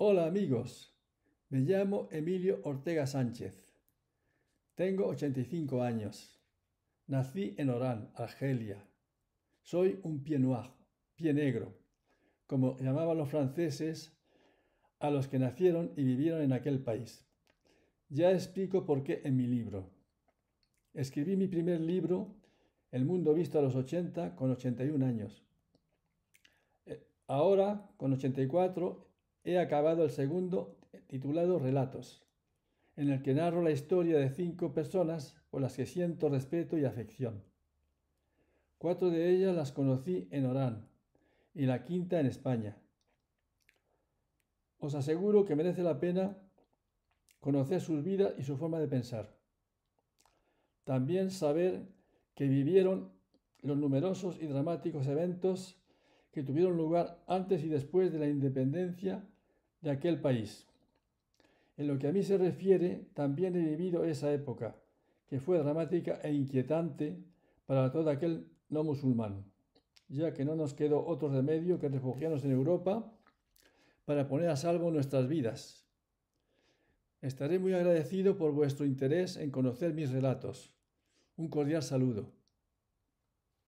Hola amigos, me llamo Emilio Ortega Sánchez. Tengo 85 años. Nací en Orán, Argelia. Soy un pie noir, pie negro, como llamaban los franceses a los que nacieron y vivieron en aquel país. Ya explico por qué en mi libro. Escribí mi primer libro, El mundo visto a los 80, con 81 años. Eh, ahora, con 84, he acabado el segundo eh, titulado Relatos, en el que narro la historia de cinco personas por las que siento respeto y afección. Cuatro de ellas las conocí en Orán y la quinta en España. Os aseguro que merece la pena conocer sus vidas y su forma de pensar. También saber que vivieron los numerosos y dramáticos eventos que tuvieron lugar antes y después de la independencia de aquel país. En lo que a mí se refiere, también he vivido esa época, que fue dramática e inquietante para todo aquel no musulmán, ya que no nos quedó otro remedio que refugiarnos en Europa para poner a salvo nuestras vidas. Estaré muy agradecido por vuestro interés en conocer mis relatos. Un cordial saludo.